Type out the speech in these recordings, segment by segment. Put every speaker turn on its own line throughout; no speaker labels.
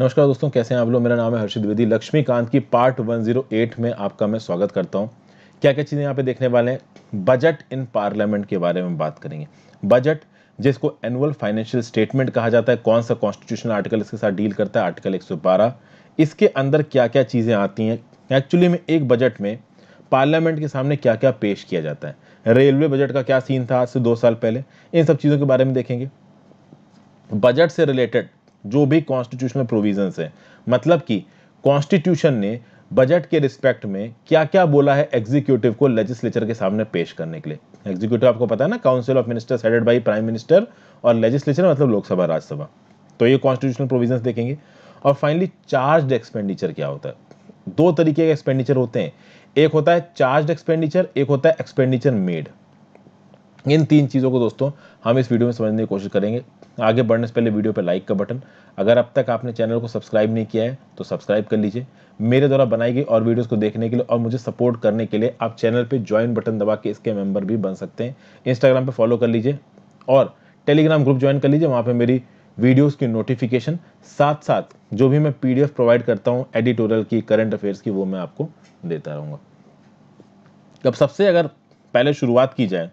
नमस्कार दोस्तों कैसे हैं आप लोग मेरा नाम है हर्षित द्विवेदी लक्ष्मीकांत की पार्ट 108 में आपका मैं स्वागत करता हूं क्या क्या चीज़ें यहाँ पे देखने वाले हैं बजट इन पार्लियामेंट के बारे में बात करेंगे बजट जिसको एनुअल फाइनेंशियल स्टेटमेंट कहा जाता है कौन सा कॉन्स्टिट्यूशन आर्टिकल इसके साथ डील करता है आर्टिकल एक इसके अंदर क्या क्या चीज़ें आती हैं एक्चुअली में एक बजट में पार्लियामेंट के सामने क्या क्या पेश किया जाता है रेलवे बजट का क्या सीन था आज से दो साल पहले इन सब चीज़ों के बारे में देखेंगे बजट से रिलेटेड जो भी कॉन्स्टिट्यूशनल प्रोविजंस हैं मतलब कि कॉन्स्टिट्यूशन ने बजट के रिस्पेक्ट में क्या क्या बोला है एग्जीक्यूटिव को लेजिस्लेचर के सामने पेश करने के लिए एग्जीक्यूटिव आपको पता है ना council of ministers headed by prime minister और लेजिस्लेचर मतलब लोकसभा राज्यसभा तो ये कॉन्स्टिट्यूशनल प्रोविजंस देखेंगे और फाइनली चार्ज एक्सपेंडिचर क्या होता है दो तरीके के एक्सपेंडिचर होते हैं एक होता है चार्ज एक्सपेंडिचर एक होता है एक्सपेंडिचर मेड इन तीन चीज़ों को दोस्तों हम इस वीडियो में समझने की कोशिश करेंगे आगे बढ़ने से पहले वीडियो पर लाइक का बटन अगर अब तक आपने चैनल को सब्सक्राइब नहीं किया है तो सब्सक्राइब कर लीजिए मेरे द्वारा बनाई गई और वीडियोस को देखने के लिए और मुझे सपोर्ट करने के लिए आप चैनल पे ज्वाइन बटन दबा के इसके मेंबर भी बन सकते हैं इंस्टाग्राम पे फॉलो कर लीजिए और टेलीग्राम ग्रुप ज्वाइन कर लीजिए वहाँ पर मेरी वीडियोज़ की नोटिफिकेशन साथ साथ जो भी मैं पी प्रोवाइड करता हूँ एडिटोरियल की करंट अफेयर्स की वो मैं आपको देता रहूँगा अब सबसे अगर पहले शुरुआत की जाए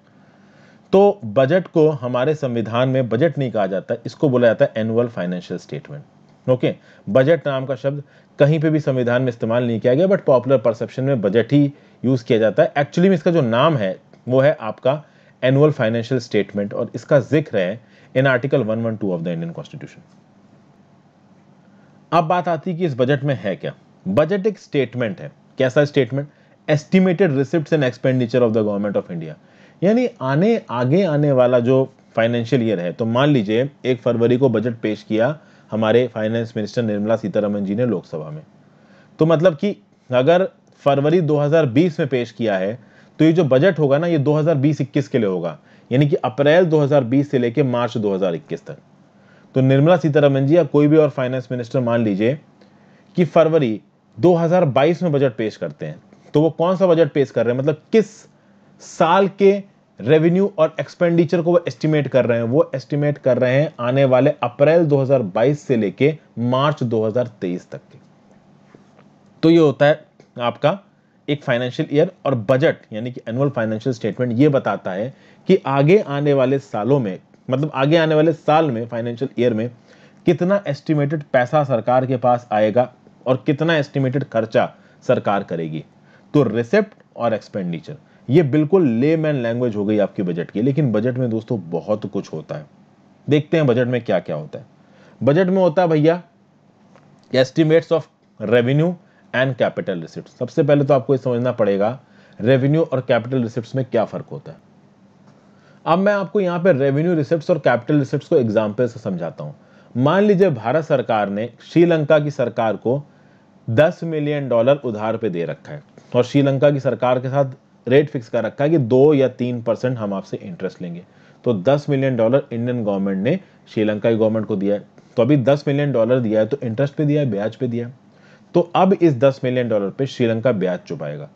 तो बजट को हमारे संविधान में बजट नहीं कहा जाता इसको बोला जाता है annual financial statement okay budget नाम का शब्द कहीं पे भी संविधान में इस्तेमाल नहीं किया गया बट पॉपुलर परसेप्शन में बजट ही यूज़ किया जाता है एक्चुअली में इसका जो नाम है वो है आपका एनुअल फाइनेंशियल स्टेटमेंट और इसका जिक्र है in article 112 of the Indian constitution अब बात आती है कि इस बजट में है क्या बजट एक स्टेटमेंट है कैसा statement estimated receipt and expenditure of the government of India यानी आने आगे आने वाला जो फाइनेंशियल ईयर है तो मान लीजिए एक फरवरी को बजट पेश किया हमारे फाइनेंस मिनिस्टर निर्मला सीतारमन जी ने लोकसभा में तो मतलब कि अगर फरवरी 2020 में पेश किया है तो ये जो बजट होगा ना ये 2020-21 के लिए होगा यानी कि अप्रैल 2020 से लेकर मार्च 2021 तक तो निर्मला सीतारमन जी या कोई भी और फाइनेंस मिनिस्टर मान लीजिए कि फरवरी 2022 में बजट पेश करते हैं तो वो कौन सा बजट पेश कर रहे हैं मतलब किस साल के रेवेन्यू और एक्सपेंडिचर को वो एस्टिमेट कर रहे हैं वो एस्टिमेट कर रहे हैं आने वाले अप्रैल 2022 से लेके मार्च 2023 तक के तो ये होता है आपका एक फाइनेंशियल ईयर और बजट यानी कि एनुअल फाइनेंशियल स्टेटमेंट ये बताता है कि आगे आने वाले सालों में मतलब आगे आने वाले साल में फाइनेंशियल ईयर में कितना एस्टिमेटेड पैसा सरकार के पास आएगा और कितना एस्टिमेटेड खर्चा सरकार करेगी तो रिसेप्ट और एक्सपेंडिचर ये बिल्कुल ले मैन लैंग्वेज हो गई आपके बजट की लेकिन बजट में दोस्तों बहुत कुछ होता है देखते हैं बजट में क्या क्या होता है बजट में होता है भैया estimates of revenue and capital receipt सबसे पहले तो आपको समझना पड़ेगा रेवेन्यू और कैपिटल रिसिप्ट में क्या फर्क होता है अब मैं आपको यहां पर रेवेन्यू रिसिप्ट और कैपिटल रिसिप्ट को एग्जाम्पल से समझाता हूं मान लीजिए भारत सरकार ने श्रीलंका की सरकार को 10 मिलियन डॉलर उधार पे दे रखा है और श्रीलंका की सरकार के साथ रेट फिक्स कर रखा है कि दो या तीन परसेंट हम आपसे इंटरेस्ट लेंगे तो दस मिलियन डॉलर इंडियन गवर्नमेंट ने श्रीलंका गवर्नमेंट को दिया है तो अभी दस मिलियन डॉलर दिया है तो इंटरेस्ट पे दिया है ब्याज पे दिया है तो अब इस दस मिलियन डॉलर पे श्रीलंका ब्याज चुपाएगा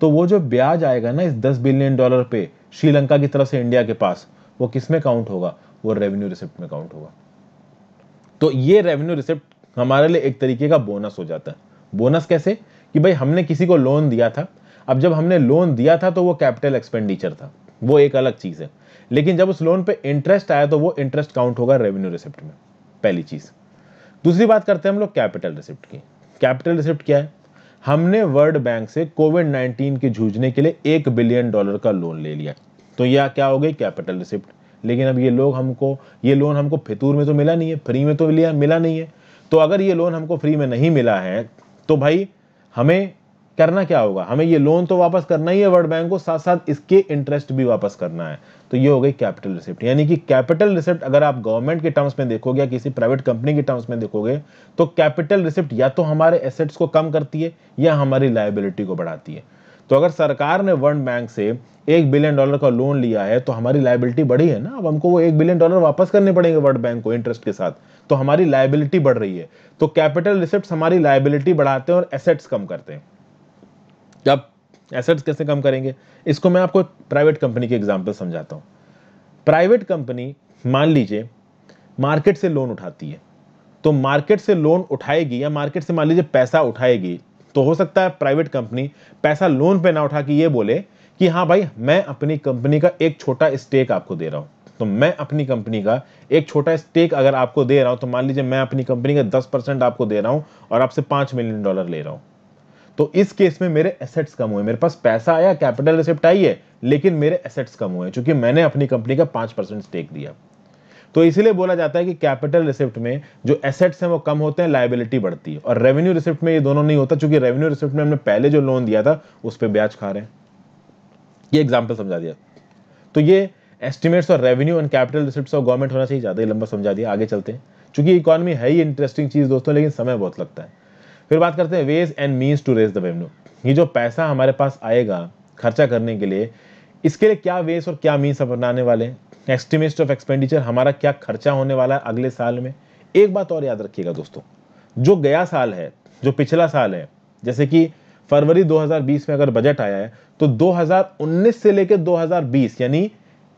तो वो जो ब्याज आएगा ना इस दस बिलियन डॉलर पे श्रीलंका की तरफ से इंडिया के पास वो किस में काउंट होगा वो रेवेन्यू रिसिप्ट में काउंट होगा तो ये रेवेन्यू रिसिप्ट हमारे लिए एक तरीके का बोनस हो जाता है बोनस कैसे कि भाई हमने किसी को लोन दिया था अब जब हमने लोन दिया था तो वो कैपिटल एक्सपेंडिचर था वो एक अलग चीज़ है लेकिन जब उस लोन पे इंटरेस्ट आया तो वो इंटरेस्ट काउंट होगा रेवेन्यू रिसिप्ट में पहली चीज़ दूसरी बात करते हैं हम लोग कैपिटल रिसिप्ट की कैपिटल रिसिप्ट क्या है हमने वर्ल्ड बैंक से कोविड नाइनटीन के जूझने के लिए एक बिलियन डॉलर का लोन ले लिया तो यह क्या हो गई कैपिटल रिसिप्ट लेकिन अब ये लोग हमको ये लोन हमको फितूर में तो मिला नहीं है फ्री में तो लिया मिला नहीं है तो अगर ये लोन हमको फ्री में नहीं मिला है तो भाई हमें करना क्या होगा हमें ये लोन तो वापस करना ही है वर्ल्ड बैंक को साथ साथ इसके इंटरेस्ट भी वापस करना है तो ये हो गई कैपिटल रिसिप्ट यानी कि कैपिटल रिसिप्ट अगर आप गवर्नमेंट के टर्म्स में देखोगे या किसी प्राइवेट कंपनी के टर्म्स में देखोगे तो कैपिटल रिसिप्ट या तो हमारे एसेट्स को कम करती है या हमारी लाइबिलिटी को बढ़ाती है तो अगर सरकार ने वर्ल्ड बैंक से एक बिलियन डॉलर का लोन लिया है तो हमारी लाइबिलिटी बढ़ी है ना अब हमको वो एक बिलियन डॉलर वापस करने पड़ेंगे वर्ल्ड बैंक को इंटरेस्ट के साथ तो हमारी लाइबिलिटी बढ़ रही है तो कैपिटल रिसिप्ट हमारी लाइबिलिटी बढ़ाते हैं और एसेट्स कम करते हैं आप एसेट्स कैसे कम करेंगे इसको मैं आपको प्राइवेट कंपनी के एग्जाम्पल समझाता हूँ प्राइवेट कंपनी मान लीजिए मार्केट से लोन उठाती है तो मार्केट से लोन उठाएगी या मार्केट से मान लीजिए पैसा उठाएगी तो हो सकता है प्राइवेट कंपनी पैसा लोन पे ना उठा के ये बोले कि हाँ भाई मैं अपनी कंपनी का एक छोटा स्टेक आपको दे रहा हूँ तो मैं अपनी कंपनी का एक छोटा स्टेक अगर आपको दे रहा हूँ तो मान लीजिए मैं अपनी कंपनी का दस परसेंट आपको दे रहा हूँ और आपसे पाँच मिलियन डॉलर ले रहा हूँ तो इस केस में मेरे एसेट्स कम हुए मेरे पास पैसा आया कैपिटल रिसिप्ट आई है लेकिन मेरे एसेट्स कम हुए चूंकि मैंने अपनी कंपनी का पांच परसेंट स्टेक दिया तो इसीलिए बोला जाता है कि कैपिटल रिसिप्ट में जो एसेट्स हैं वो कम होते हैं लाइबिलिटी बढ़ती है और रेवेन्यू रिसिप्ट में ये दोनों नहीं होता चूंकि रेवेन्यू रिसिप्ट में हमने पहले जो लोन दिया था उस पर ब्याज खा रहे हैं ये एग्जाम्पल समझा दिया तो ये एस्टिमेट्स और रेवेन्यू एंड कैपिटल रिसिप्ट और गवर्नमेंट होना चाहिए ज़्यादा ही लंबा समझा दिया आगे चलते हैं चूंकि इकोनॉमी है ही इंटरेस्टिंग चीज़ दोस्तों लेकिन समय बहुत लगता है फिर बात करते हैं ways and means to raise the revenue ये जो पैसा हमारे पास आएगा खर्चा करने के लिए इसके लिए क्या वेज और क्या मीन्स अपनाने वाले एस्टिमेट ऑफ एक्सपेंडिचर हमारा क्या खर्चा होने वाला है अगले साल में एक बात और याद रखिएगा दोस्तों जो गया साल है जो पिछला साल है जैसे कि फरवरी 2020 में अगर बजट आया है तो 2019 से लेकर 2020 यानी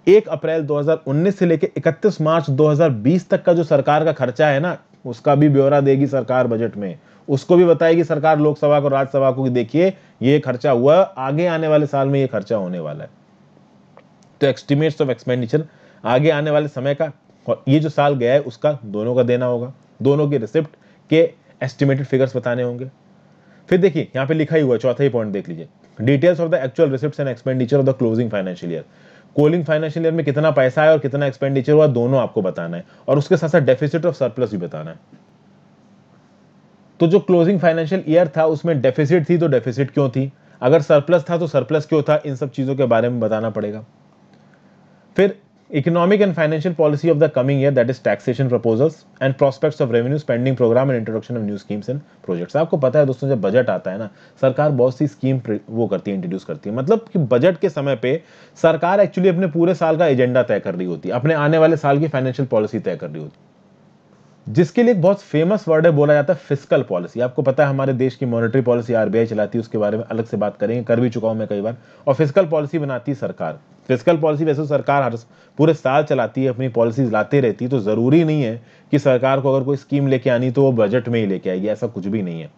1 अप्रैल 2019 से लेकर 31 मार्च 2020 तक का जो सरकार का खर्चा है ना उसका भी ब्यौरा देगी सरकार बजट में उसको भी बताएगी सरकार लोकसभा को राज्यसभा को देखिए ये खर्चा हुआ आगे आने वाले साल में ये खर्चा होने वाला है तो एस्टिमेट्स ऑफ एक्सपेंडिचर आगे आने वाले समय का और ये जो साल गया है उसका दोनों का देना होगा दोनों के रिसिप्ट के एस्टिमेटेड फिगर्स बताने होंगे फिर देखिए यहाँ पे लिखा ही हुआ चौथा ही पॉइंट देख लीजिए details of the actual receipt and expenditure of the closing financial year closing financial year में कितना पैसा है और कितना एक्सपेंडिचर हुआ दोनों आपको बताना है और उसके साथ साथ डेफिसिट ऑफ सरप्लस भी बताना है तो जो क्लोजिंग फाइनेंशियल ईयर था उसमें डेफिसिट थी तो डेफिसिट क्यों थी अगर सरप्लस था तो सरप्लस क्यों था इन सब चीज़ों के बारे में बताना पड़ेगा फिर economic and financial policy of the coming year that is taxation proposals and prospects of revenue spending programme and introduction of new schemes and projects आपको पता है दोस्तों जब बजट आता है ना सरकार बहुत सी स्कीम वो करती है इंट्रोड्यूस करती है मतलब कि बजट के समय पे सरकार एक्चुअली अपने पूरे साल का एजेंडा तय कर रही होती है अपने आने वाले साल की फाइनेंशियल पॉलिसी तय कर रही होती है जिसके लिए एक बहुत फेमस वर्ड है बोला जाता है फिजिकल पॉलिसी आपको पता है हमारे देश की मॉनेटरी पॉलिसी आरबीआई चलाती है उसके बारे में अलग से बात करेंगे कर भी चुका हूं मैं कई बार और फिजिकल पॉलिसी बनाती है सरकार फिजिकल पॉलिसी वैसे तो सरकार हर पूरे साल चलाती है अपनी पॉलिसीज लाते रहती है तो ज़रूरी नहीं है कि सरकार को अगर कोई स्कीम लेके आनी तो वो बजट में ही लेके आएगी ऐसा कुछ भी नहीं है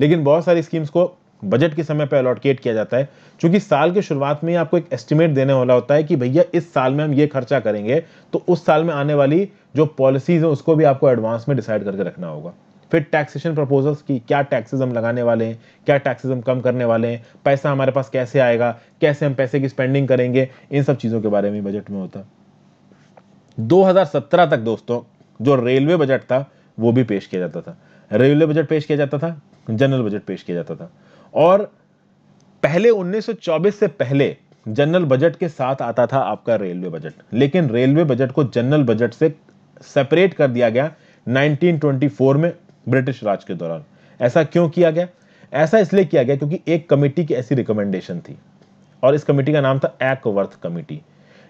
लेकिन बहुत सारी स्कीम्स को बजट के समय पर अलॉटकेट किया जाता है क्योंकि साल के शुरुआत में ही आपको एक एस्टिमेट देने वाला होता है कि भैया इस साल में हम ये खर्चा करेंगे तो उस साल में आने वाली जो पॉलिसीज़ है उसको भी आपको एडवांस में डिसाइड करके रखना होगा फिर टैक्सेशन प्रपोजल्स की क्या टैक्सेज हम लगाने वाले हैं क्या टैक्सेज हम कम करने वाले हैं पैसा हमारे पास कैसे आएगा कैसे हम पैसे की स्पेंडिंग करेंगे इन सब चीज़ों के बारे में बजट में होता 2017 तक दोस्तों जो रेलवे बजट था वो भी पेश किया जाता था रेलवे बजट पेश किया जाता था जनरल बजट पेश किया जाता था और पहले 1924 से पहले जनरल बजट के साथ आता था आपका रेलवे बजट लेकिन रेलवे बजट को जनरल बजट से सेपरेट कर दिया गया 1924 में ब्रिटिश राज के दौरान ऐसा क्यों किया गया ऐसा इसलिए किया गया क्योंकि एक कमेटी की ऐसी रिकमेंडेशन थी और इस कमेटी का नाम था एक्वर्थ कमेटी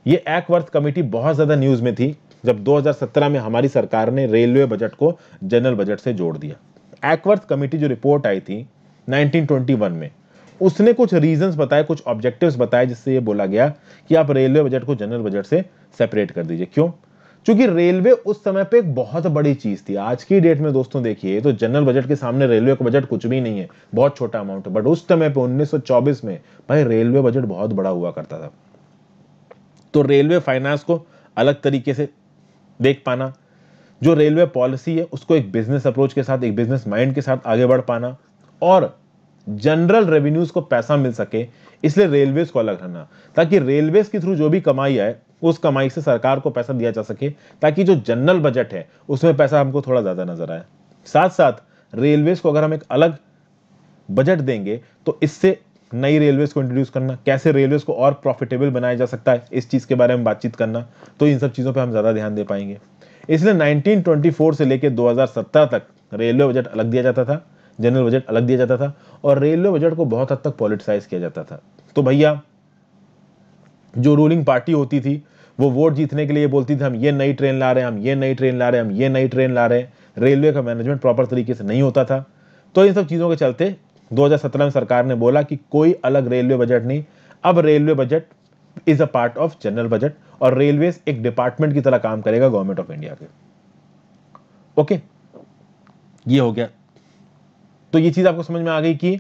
ये एक्वर्थ कमेटी बहुत ज़्यादा न्यूज़ में थी जब 2017 में हमारी सरकार ने रेलवे बजट को जनरल बजट से जोड़ दिया एक्वर्थ कमेटी जो रिपोर्ट आई थी 1921 में उसने कुछ रीजंस बताए कुछ ऑब्जेक्टिव्स बताए जिससे ये बोला गया कि आप रेलवे बजट को जनरल बजट से सेपरेट कर दीजिए क्यों क्योंकि रेलवे उस समय पे एक बहुत बड़ी चीज थी आज की डेट में दोस्तों देखिए तो जनरल बजट के सामने रेलवे का बजट कुछ भी नहीं है बहुत छोटा अमाउंट है बट उस समय पे 1924 में भाई रेलवे बजट बहुत बड़ा हुआ करता था तो रेलवे फाइनेंस को अलग तरीके से देख पाना जो रेलवे पॉलिसी है उसको एक बिजनेस अप्रोच के साथ एक बिजनेस माइंड के साथ आगे बढ़ पाना और जनरल रेवेन्यूज को पैसा मिल सके इसलिए रेलवे को अलग रहना ताकि रेलवे के थ्रू जो भी कमाई आए उस कमाई से सरकार को पैसा दिया जा सके ताकि जो जनरल बजट है उसमें पैसा हमको थोड़ा ज़्यादा नजर आए साथ साथ रेलवेज को अगर हम एक अलग बजट देंगे तो इससे नई रेलवेज को इंट्रोड्यूस करना कैसे रेलवेज को और प्रॉफिटेबल बनाया जा सकता है इस चीज़ के बारे में बातचीत करना तो इन सब चीज़ों पर हम ज़्यादा ध्यान दे पाएंगे इसलिए 1924 से लेकर 2017 तक रेलवे बजट अलग दिया जाता था जनरल बजट अलग दिया जाता था और रेलवे बजट को बहुत हद तक पॉलिटिसाइज किया जाता था तो भैया जो रूलिंग पार्टी होती थी वो वोट जीतने के लिए बोलती थी हम ये नई ट्रेन ला रहे हैं हम ये नई ट्रेन ला रहे हैं हम ये नई ट्रेन ला रहे हैं रेलवे का मैनेजमेंट प्रॉपर तरीके से नहीं होता था तो इन सब चीज़ों के चलते 2017 में सरकार ने बोला कि कोई अलग रेलवे बजट नहीं अब railway budget is a part of general budget और रेलवे एक डिपार्टमेंट की तरह काम करेगा गवर्नमेंट ऑफ इंडिया के ओके ये हो गया तो ये चीज़ आपको समझ में आ गई कि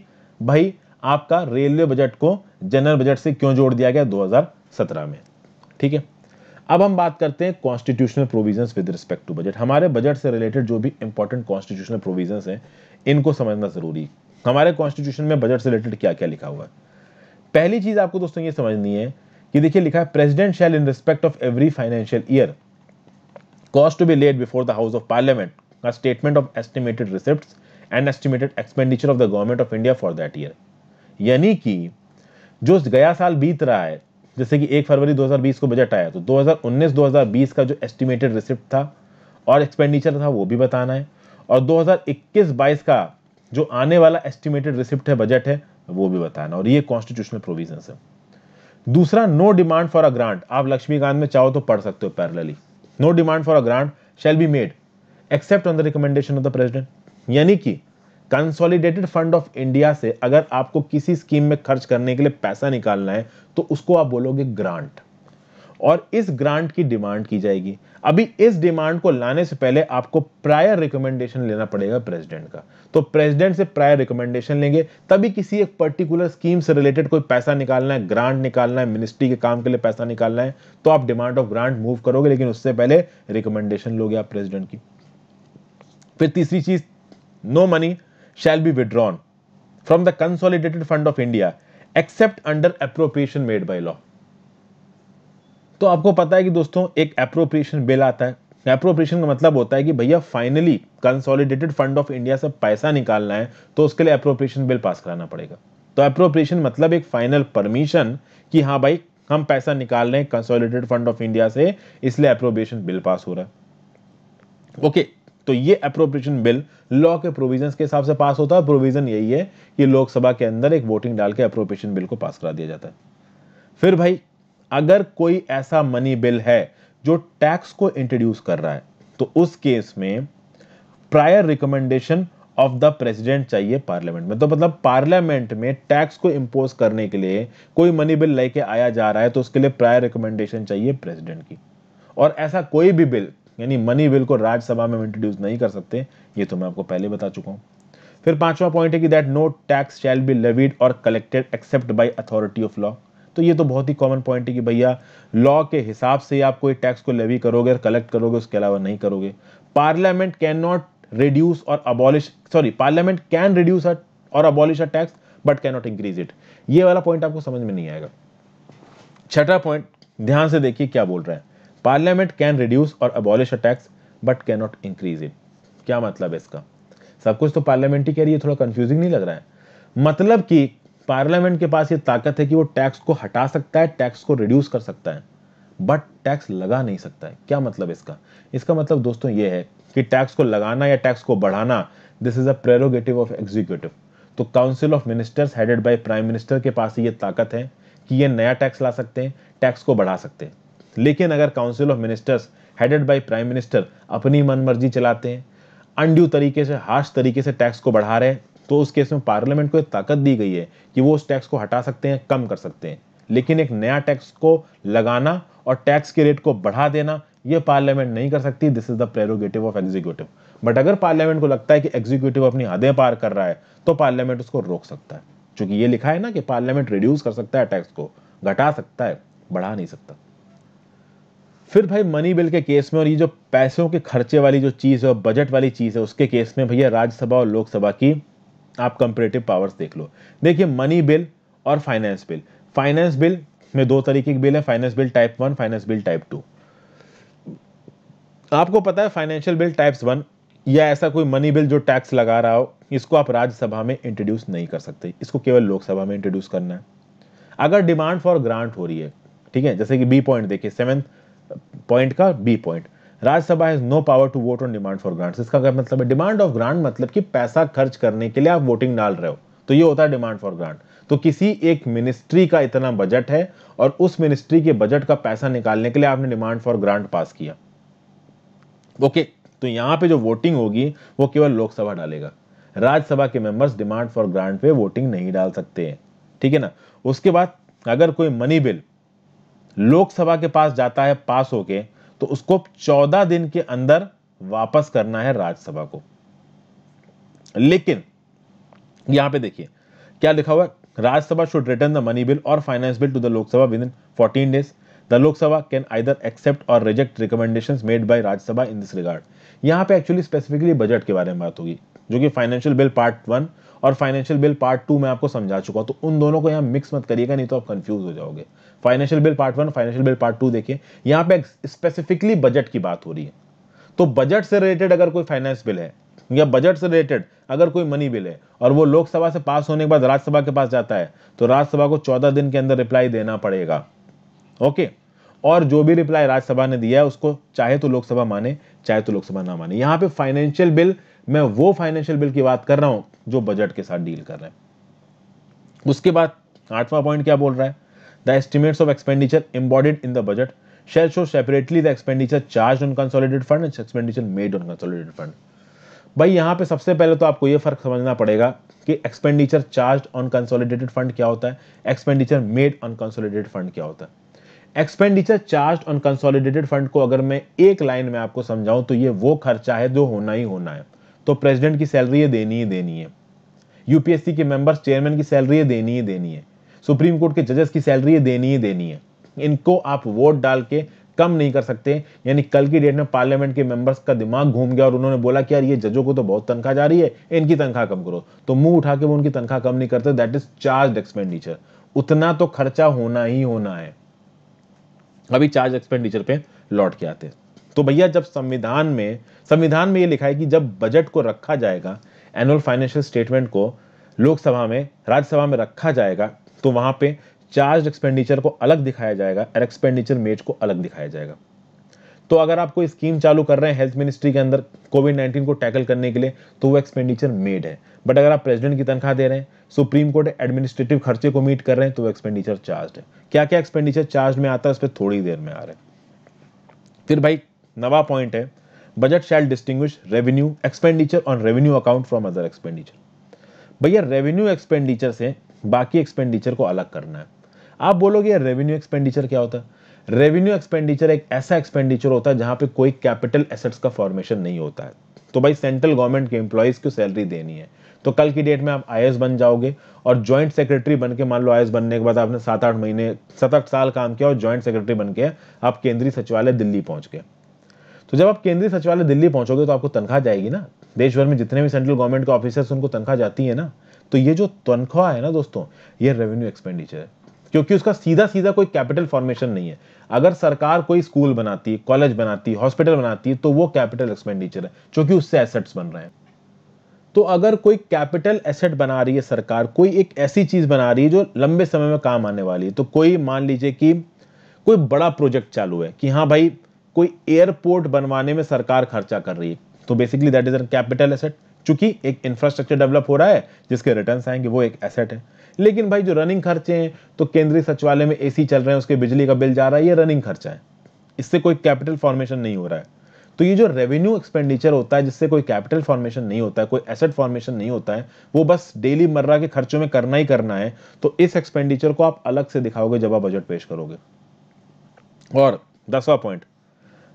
भाई आपका रेलवे बजट को जनरल बजट से क्यों जोड़ दिया गया सत्रह में ठीक है अब हम बात करते हैं constitutional provisions with respect to budget हमारे बजट से रिलेटेड जो भी इंपॉर्टेंट कॉन्स्टिट्यूशनल प्रोविजंस हैं इनको समझना जरूरी हमारे कॉन्स्टिट्यूशन में बजट से रिलेटेड क्या क्या लिखा हुआ है पहली चीज आपको दोस्तों ये समझनी है कि देखिए लिखा है president shall in respect of every financial year cause to be laid before the house of parliament का statement of estimated receipt and estimated expenditure of the government of India for that year यानी कि जो गया साल बीत रहा है जैसे कि एक फरवरी 2020 को बजट आया तो 2019-2020 का जो एस्टिमेटेड रिसिप्ट था और एक्सपेंडिचर था वो भी बताना है और 2021-22 का जो आने वाला एस्टिमेटेड रिसिप्ट है बजट है वो भी बताना और ये कॉन्स्टिट्यूशनल प्रोविजन है दूसरा no demand for a grant आप लक्ष्मीकांत में चाहो तो पढ़ सकते हो parallelly no demand for a grant shall be made except on the recommendation of the president यानी कि कंसोलिडेटेड फंड ऑफ इंडिया से अगर आपको किसी स्कीम में खर्च करने के लिए पैसा निकालना है तो उसको आप बोलोगे ग्रांट और इस ग्रांट की डिमांड की जाएगी अभी इस डिमांड को लाने से पहले आपको प्रायर रिकमेंडेशन लेना पड़ेगा प्रेसिडेंट का तो प्रेसिडेंट से प्रायर रिकमेंडेशन लेंगे तभी किसी एक पर्टिकुलर स्कीम से रिलेटेड कोई पैसा निकालना है ग्रांट निकालना है मिनिस्ट्री के काम के लिए पैसा निकालना है तो आप डिमांड ऑफ ग्रांट मूव करोगे लेकिन उससे पहले रिकमेंडेशन लोगे आप प्रेसिडेंट की फिर तीसरी चीज no money shall be withdrawn from the Consolidated Fund of India except under appropriation made by law. तो आपको पता है कि दोस्तों एक अप्रोप्रिएशन बिल आता है अप्रोप्रिएशन का मतलब होता है कि भैया finally consolidated fund of India से पैसा निकालना है तो उसके लिए अप्रोप्रिएशन बिल पास कराना पड़ेगा तो अप्रोप्रिएशन मतलब एक फाइनल परमिशन कि हाँ भाई हम पैसा निकाल रहे हैं कंसोलिडेटेड फंड ऑफ इंडिया से इसलिए अप्रोप्रिएशन बिल पास हो रहा है ओके okay, तो ये अप्रोप्रिएशन बिल लॉ के प्रोविजंस के हिसाब से पास होता है प्रोविजन यही है कि लोकसभा के अंदर एक वोटिंग डाल के अप्रोप्रिएशन बिल को पास करा दिया जाता है फिर भाई अगर कोई ऐसा मनी बिल है जो टैक्स को इंट्रोड्यूस कर रहा है तो उस केस में prior recommendation of the president चाहिए पार्लियामेंट में तो मतलब पार्लियामेंट में टैक्स को इम्पोज करने के लिए कोई मनी बिल लेके आया जा रहा है तो उसके लिए प्रायर रिकमेंडेशन चाहिए प्रेसिडेंट की और ऐसा कोई भी बिल यानी मनी बिल को राज्यसभा में इंट्रोड्यूस नहीं कर सकते ये तो मैं आपको पहले बता चुका हूँ फिर पांचवा पॉइंट है कि that no tax shall be levied और collected except by authority of law तो ये तो बहुत ही कॉमन पॉइंट है कि भैया लॉ के हिसाब से आप कोई टैक्स को लेवी करोगे और कलेक्ट करोगे उसके अलावा नहीं करोगे पार्लियामेंट कैन नॉट रिड्यूस और abolish sorry parliament can reduce और abolish a tax but can not increase it ये वाला पॉइंट आपको समझ में नहीं आएगा छठा पॉइंट ध्यान से देखिए क्या बोल रहे हैं पार्लियामेंट कैन रिड्यूस और abolish a tax but can not increase it क्या मतलब है इसका सब कुछ तो पार्लियामेंट ही कह रही है थोड़ा कंफ्यूजिंग नहीं लग रहा है मतलब कि पार्लियामेंट के पास ये ताकत है कि वो टैक्स को हटा सकता है टैक्स को रिड्यूस कर सकता है बट टैक्स लगा नहीं सकता है क्या मतलब इसका इसका मतलब दोस्तों ये है कि टैक्स को लगाना या टैक्स को बढ़ाना this is a prerogative of executive तो council of ministers headed by prime minister के पास ये ताकत है कि ये नया टैक्स ला सकते हैं टैक्स को बढ़ा सकते हैं लेकिन अगर council of ministers headed by prime minister अपनी मनमर्जी चलाते हैं अनड्यू तरीके से हार्श तरीके से टैक्स को बढ़ा रहे हैं तो उस केस में पार्लियामेंट को एक ताकत दी गई है कि वो उस टैक्स को हटा सकते हैं कम कर सकते हैं लेकिन एक नया टैक्स को लगाना और टैक्स के रेट को बढ़ा देना ये पार्लियामेंट नहीं कर सकती this is the prerogative of executive but अगर पार्लियामेंट को लगता है कि एग्जीक्यूटिव अपनी हदें पार कर रहा है तो पार्लियामेंट उसको रोक सकता है क्योंकि ये लिखा है ना कि पार्लियामेंट रिड्यूस कर सकता है टैक्स को घटा सकता है बढ़ा नहीं सकता फिर भाई मनी बिल के केस में और ये जो पैसों के खर्चे वाली जो चीज़ है और बजट वाली चीज़ है उसके केस में भैया राज्यसभा और लोकसभा की आप कंपेरेटिव पावर्स देख लो देखिए मनी बिल और फाइनेंस बिल फाइनेंस बिल में दो तरीके के बिल है finance bill type one finance bill type two आपको पता है फाइनेंशियल बिल टाइप्स वन या ऐसा कोई मनी बिल जो टैक्स लगा रहा हो इसको आप राज्यसभा में इंट्रोड्यूस नहीं कर सकते इसको केवल लोकसभा में इंट्रोड्यूस करना है अगर डिमांड फॉर ग्रांट हो रही है ठीक है जैसे कि बी पॉइंट देखिए सेवेंथ पॉइंट का B point Rajya Sabha has no power to vote on demand for grants इसका क्या मतलब है डिमांड ऑफ ग्रांट मतलब कि पैसा खर्च करने के लिए आप वोटिंग डाल रहे हो तो ये होता है डिमांड फॉर ग्रांट तो किसी एक मिनिस्ट्री का इतना बजट है और उस मिनिस्ट्री के बजट का पैसा निकालने के लिए आपने डिमांड फॉर ग्रांट पास किया ओके तो यहां पे जो वोटिंग होगी वो केवल लोकसभा डालेगा राज्यसभा के मेंबर्स डिमांड फॉर ग्रांट पे वोटिंग नहीं डाल सकते हैं ठीक है ना उसके बाद अगर कोई मनी बिल लोकसभा के पास जाता है पास होके तो उसको 14 दिन के अंदर वापस करना है राज्यसभा को लेकिन यहां पे देखिए क्या लिखा हुआ है Rajya Sabha should return the money bill और finance bill to the Lok Sabha within fourteen days the Lok Sabha can either accept और reject recommendation made by Rajya Sabha in this regard यहां पे एक्चुअली स्पेसिफिकली बजट के बारे में बात होगी जो कि फाइनेंशियल बिल पार्ट वन और फाइनेंशियल बिल पार्ट टू में आपको समझा चुका हूं तो उन दोनों को यहाँ मिक्स मत करिएगा नहीं तो आप कंफ्यूज हो जाओगे financial bill part one financial bill part two देखिए यहाँ पे स्पेसिफिकली बजट की बात हो रही है तो बजट से रिलेटेड अगर कोई फाइनेंस बिल है या बजट से रिलेटेड अगर कोई मनी बिल है और वो लोकसभा से पास होने के बाद राज्यसभा के पास जाता है तो राज्यसभा को चौदह दिन के अंदर रिप्लाई देना पड़ेगा ओके और जो भी रिप्लाई राज्यसभा ने दिया है उसको चाहे तो लोकसभा माने चाहे तो लोकसभा ना माने यहाँ पे फाइनेंशियल बिल मैं वो फाइनेंशियल बिल की बात कर रहा हूं जो बजट के साथ डील कर रहे हैं उसके बाद आठवां पॉइंट क्या बोल रहा है the estimates of expenditure embodied in the budget shall show separately the expenditure charge on consolidated fund expenditure made on consolidated fund भाई यहाँ पे सबसे पहले तो आपको ये फर्क समझना पड़ेगा कि expenditure charge on consolidated fund क्या होता है expenditure made on consolidated fund क्या होता है expenditure charge on consolidated fund को अगर मैं एक लाइन में आपको समझाऊं तो ये वो खर्चा है जो होना ही होना है तो प्रेसिडेंट की सैलरी ये देनी ही देनी है यूपीएससी के मेंबर्स चेयरमैन की सैलरी देनी ही देनी है सुप्रीम कोर्ट के जजेस की सैलरी देनी ही देनी है इनको आप वोट डाल के कम नहीं कर सकते यानी कल की डेट में पार्लियामेंट के मेंबर्स का दिमाग घूम गया और उन्होंने बोला कि यार ये जजों को तो बहुत तनख्वाह जा रही है इनकी तनख्वाह कम करो तो मुंह उठा के वो उनकी तनख्वाह कम नहीं करते दैट इज चार्ज एक्सपेंडिचर उतना तो खर्चा होना ही होना है अभी चार्ज एक्सपेंडिचर पे लौट के आते तो भैया जब संविधान में संविधान में ये लिखा है कि जब बजट को रखा जाएगा एनुअल फाइनेंशियल स्टेटमेंट को लोकसभा में राज्यसभा में रखा जाएगा तो वहां पे चार्ज एक्सपेंडिचर को अलग दिखाया जाएगा और एक्सपेंडिचर मेज को अलग दिखाया जाएगा तो अगर आप कोई स्कीम चालू कर रहे हैं हेल्थ मिनिस्ट्री के अंदर कोविड नाइन्टीन को टैकल करने के लिए तो वो एक्सपेंडिचर मेड है बट अगर आप प्रेसिडेंट की तनख्वाह दे रहे हैं सुप्रीम कोर्ट एडमिनिस्ट्रेटिव खर्चे को मीट कर रहे हैं तो वो एक्सपेंडिचर चार्ज है क्या क्या एक्सपेंडिचर चार्ज में आता है उस पर थोड़ी देर में आ रहा है फिर भाई नवा पॉइंट है budget shall distinguish revenue expenditure on revenue account from other expenditure भैया रेवेन्यू एक्सपेंडिचर से बाकी एक्सपेंडिचर को अलग करना है आप बोलोगे यार रेवेन्यू एक्सपेंडिचर क्या होता है रेवेन्यू एक्सपेंडिचर एक ऐसा एक्सपेंडिचर होता है जहां पे कोई कैपिटल एसेट्स का फॉर्मेशन नहीं होता है तो भाई सेंट्रल गवर्नमेंट के एम्प्लॉयज़ को सैलरी देनी है तो कल की डेट में आप आई बन जाओगे और ज्वाइंट सेक्रेटरी बन के मान लो आई बनने के बाद आपने सात आठ महीने सत आठ साल काम किया और ज्वाइंट सेक्रेटरी बन के आप केंद्रीय सचिवालय दिल्ली पहुंच गए तो जब आप केंद्रीय सचिवालय दिल्ली पहुंचोगे तो आपको तनख्वाह जाएगी ना देश भर में जितने भी सेंट्रल गवर्नमेंट के ऑफिसर्स उनको तनख्वाह जाती है ना तो ये जो तनख्वाह है ना दोस्तों ये रेवेन्यू एक्सपेंडिचर है क्योंकि उसका सीधा सीधा कोई कैपिटल फॉर्मेशन नहीं है अगर सरकार कोई स्कूल बनाती है कॉलेज बनाती है हॉस्पिटल बनाती है तो वो कैपिटल एक्सपेंडिचर है क्योंकि उससे एसेट्स बन रहे हैं तो अगर कोई कैपिटल एसेट बना रही है सरकार कोई एक ऐसी चीज बना रही है जो लंबे समय में काम आने वाली है तो कोई मान लीजिए कि कोई बड़ा प्रोजेक्ट चालू है कि हाँ भाई कोई एयरपोर्ट बनवाने में सरकार खर्चा कर रही है तो basically that is an capital asset चूंकि एक इंफ्रास्ट्रक्चर डेवलप हो रहा है जिसके रिटर्न आएंगे वो एक एसेट है लेकिन भाई जो रनिंग खर्चे हैं तो केंद्रीय सचिवालय में एसी चल रहे हैं उसके बिजली का बिल जा रहा है ये रनिंग खर्चा है इससे कोई कैपिटल फॉर्मेशन नहीं हो रहा है तो ये जो रेवेन्यू एक्सपेंडिचर होता है जिससे कोई कैपिटल फॉर्मेशन नहीं होता है कोई एसेट फॉर्मेशन नहीं होता है वो बस डेली मर्रा के खर्चों में करना ही करना है तो इस एक्सपेंडिचर को आप अलग से दिखाओगे जब आप बजट पेश करोगे और दसवा point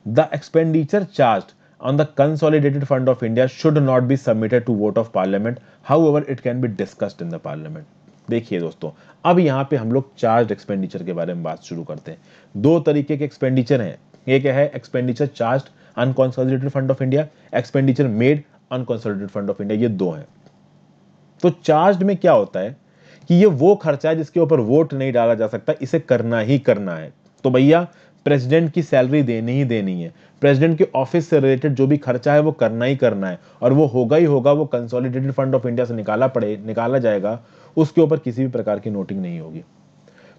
the expenditure charged on the consolidated fund of india should not be submitted to vote of parliament however it can be discussed in the parliament देखिए दोस्तों अब यहाँ पे हम लोग चार्ज एक्सपेंडिचर के बारे में बात शुरू करते हैं दो तरीके के एक्सपेंडिचर हैं एक है expenditure charge on consolidated fund of India expenditure made on consolidated fund of India ये दो हैं तो चार्ज में क्या होता है कि ये वो खर्चा है जिसके ऊपर वोट नहीं डाला जा सकता इसे करना ही करना है तो भैया प्रेसिडेंट की सैलरी देनी ही देनी है प्रेसिडेंट के ऑफिस से रिलेटेड जो भी खर्चा है वो करना ही करना है और वो होगा ही होगा वो कंसोलिडेटेड फंड ऑफ इंडिया से निकाला पड़े निकाला जाएगा उसके ऊपर किसी भी प्रकार की नोटिंग नहीं होगी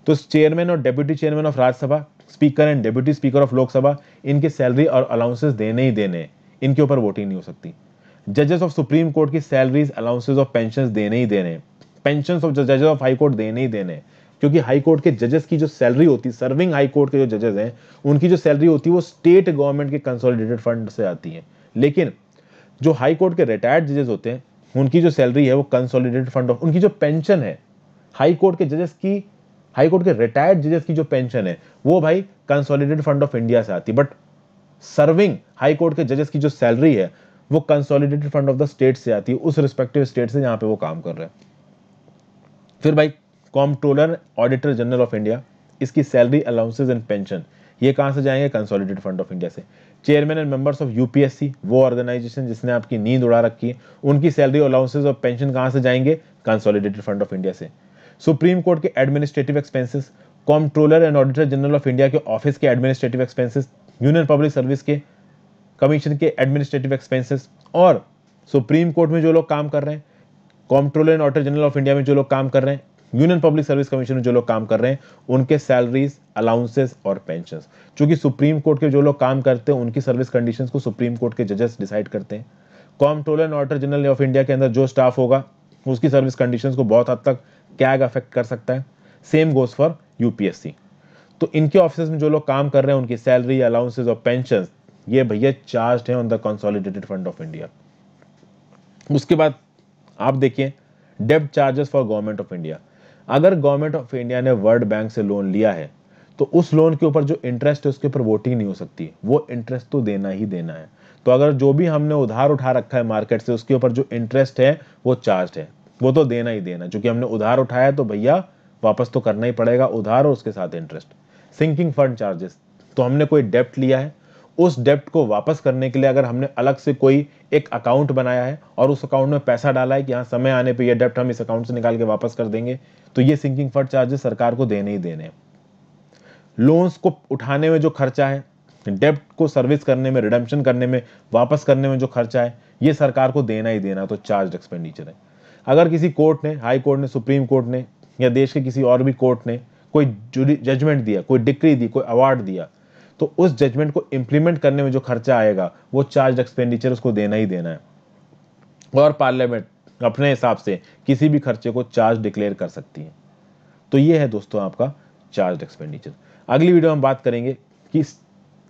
तो चेयरमैन और deputy chairman of Rajya Sabha speaker and deputy speaker of Lok Sabha इनके सैलरी और अलाउंसेस देने ही देने इनके ऊपर वोटिंग नहीं हो सकती जजेस ऑफ सुप्रीम कोर्ट की सैलरीज अलाउंसेज ऑफ पेंशन देने ही देने पेंशन ऑफ जजेस ऑफ हाई कोर्ट देने ही देने क्योंकि हाई कोर्ट के जजेस की जो सैलरी होती है सर्विंग हाई कोर्ट के जो जजेस हैं उनकी जो सैलरी होती है वो स्टेट गवर्नमेंट के कंसोलिडेटेड फंड से आती है लेकिन जो हाई कोर्ट के रिटायर्ड जजेस होते हैं उनकी जो सैलरी है वो कंसोलिडेटेड फंड ऑफ उनकी जो पेंशन है हाई कोर्ट के जजेस की हाई कोर्ट के रिटायर्ड जजेस की जो पेंशन है वो भाई कंसोलिडेटेड फंड ऑफ इंडिया से आती बट सर्विंग हाई कोर्ट के जजेस की जो सैलरी है वो consolidated fund of the state से आती है उस रिस्पेक्टिव स्टेट से जहां पे वो काम कर रहे हैं फिर भाई comptroller auditor general of India इसकी सैलरी अलाउंसेज एंड पेंशन ये कहाँ से जाएंगे कंसोलिडेटेड फंड ऑफ इंडिया से chairman and members of UPSC वो ऑर्गेनाइजेशन जिसने आपकी नींद उड़ा रखी है उनकी सैलरी अलाउंसेज और पेंशन कहाँ से जाएंगे कंसोलिडेटेड फंड ऑफ इंडिया से सुप्रीम कोर्ट के administrative expenses comptroller and auditor general of India के ऑफिस के administrative expenses union public service के कमीशन के एडमिनिस्ट्रेटिव एक्सपेंसेस और सुप्रीम कोर्ट में जो लोग काम कर रहे हैं comptroller and auditor general of India में जो लोग काम कर रहे हैं यूनियन पब्लिक सर्विस कमीशन में जो लोग काम कर रहे हैं उनके सैलरीज अलाउंसेस और पेंशन चूंकि सुप्रीम कोर्ट के जो लोग काम करते हैं उनकी सर्विस कंडीशन को सुप्रीम कोर्ट के जजेस डिसाइड करते हैं comptroller and auditor general of India के अंदर जो स्टाफ होगा उसकी सर्विस कंडीशन को बहुत हद तक कैग अफेक्ट कर सकता है सेम गोज फॉर यूपीएससी तो इनके ऑफिस में जो लोग काम कर रहे हैं उनकी सैलरी अलाउंसेज और पेंशन ये भैया चार्ज है on the consolidated fund of India उसके बाद आप देखिए डेब्ट charges for government of India अगर गवर्नमेंट ऑफ इंडिया ने वर्ल्ड बैंक से लोन लिया है तो उस लोन के ऊपर जो इंटरेस्ट है उसके ऊपर वोटिंग नहीं हो सकती वो इंटरेस्ट तो देना ही देना है तो अगर जो भी हमने उधार उठा रखा है मार्केट से उसके ऊपर जो इंटरेस्ट है वो चार्ज है वो तो देना ही देना क्योंकि हमने उधार उठाया तो भैया वापस तो करना ही पड़ेगा उधार और उसके साथ इंटरेस्ट सिंकिंग फंड चार्जेस तो हमने कोई डेप्ट लिया है उस डेप्ट को वापस करने के लिए अगर हमने अलग से कोई एक अकाउंट बनाया है और उस अकाउंट में पैसा डाला है कि हाँ समय आने पर यह डेप्ट हम इस अकाउंट से निकाल के वापस कर देंगे तो ये सिंकिंग फंड चार्जेस सरकार को देने ही देने लोन्स को उठाने में जो खर्चा है डेप्ट को सर्विस करने में रिडम्पशन करने में वापस करने में जो खर्चा है ये सरकार को देना ही देना तो चार्ज एक्सपेंडिचर है अगर किसी कोर्ट ने हाई कोर्ट ने सुप्रीम कोर्ट ने या देश के किसी और भी कोर्ट ने कोई जजमेंट दिया कोई डिक्री दी कोई अवार्ड दिया तो उस जजमेंट को इम्प्लीमेंट करने में जो खर्चा आएगा वो चार्ज एक्सपेंडिचर उसको देना ही देना है और पार्लियामेंट अपने हिसाब से किसी भी खर्चे को चार्ज डिक्लेयर कर सकती है तो ये है दोस्तों आपका चार्ज एक्सपेंडिचर अगली वीडियो में हम बात करेंगे कि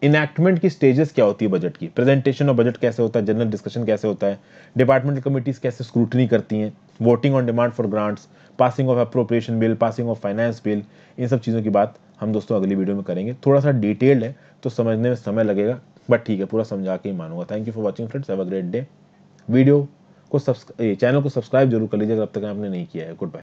इनैक्टमेंट की स्टेजेस क्या होती है बजट की प्रेजेंटेशन ऑफ बजट कैसे होता है जनरल डिस्कशन कैसे होता है डिपार्टमेंटल कमिटीज कैसे स्क्रूटनी करती हैं voting on demand for grants passing of appropriation bill passing of finance bill इन सब चीज़ों की बात हम दोस्तों अगली वीडियो में करेंगे थोड़ा सा डिटेल्ड है तो समझने में समय लगेगा बट ठीक है पूरा समझा के ही मानूंगा thank you for watching friends have a great day video को सब्सक्राइब चैनल को सब्सक्राइब जरूर कर लीजिएगा अब तक आपने नहीं किया है गुड बाय